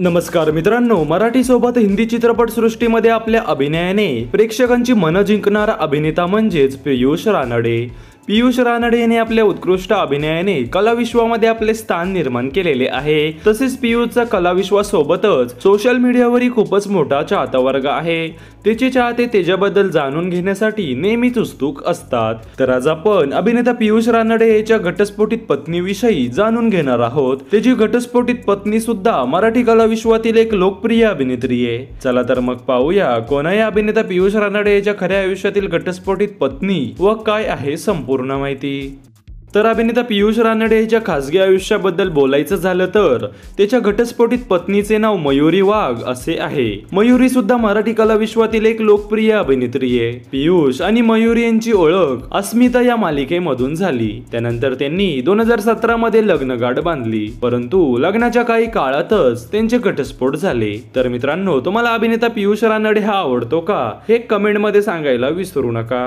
नमस्कार मित्रांनो मराठी सोबत हिंदी चित्रपट सृष्टीमध्ये आपल्या अभिनयाने प्रेक्षकांची मन जिंकणारा अभिनेता म्हणजेच पियुष रानडे पियुष रानडे यांनी आपल्या उत्कृष्ट अभिनयाने कलाविश्वामध्ये आपले स्थान निर्माण केलेले आहे तसेच पियुषचा कलाविश्वासोबतच सोशल मीडियावरही खूपच मोठा चाहता वर्ग आहे त्याचे चाहते त्याच्याबद्दल जाणून घेण्यासाठी नेहमीच उत्सुक असतात तर आज आपण अभिनेता पियुष रानडे यांच्या घटस्फोटित पत्नीविषयी जाणून घेणार आहोत त्याची घटस्फोटित पत्नी सुद्धा मराठी कलाविश्वातील एक लोकप्रिय अभिनेत्री आहे चला तर मग पाहूया कोणाही अभिनेता पियुष रानडे यांच्या खऱ्या आयुष्यातील घटस्फोटित पत्नी व काय आहे संपूर्ण पूर्ण माहिती तर अभिनेता पियुष रानडे यांच्या खासगी आयुष्याबद्दल बोलायचं झालं तर त्याच्या घटस्फोटीत पत्नीचे नाव मयुरी वाघ असे आहे मयुरी सुद्धा मराठी कला विश्वातील एक लोकप्रिय अभिनेत्री आहे पियुष आणि मयुरी यांची ओळख अस्मिता या मालिकेमधून झाली त्यानंतर त्यांनी दोन हजार सतरा मध्ये गाठ बांधली परंतु लग्नाच्या काही काळातच त्यांचे घटस्फोट झाले तर मित्रांनो तुम्हाला अभिनेता पियुष रानडे हा आवडतो का हे कमेंट मध्ये सांगायला विसरू नका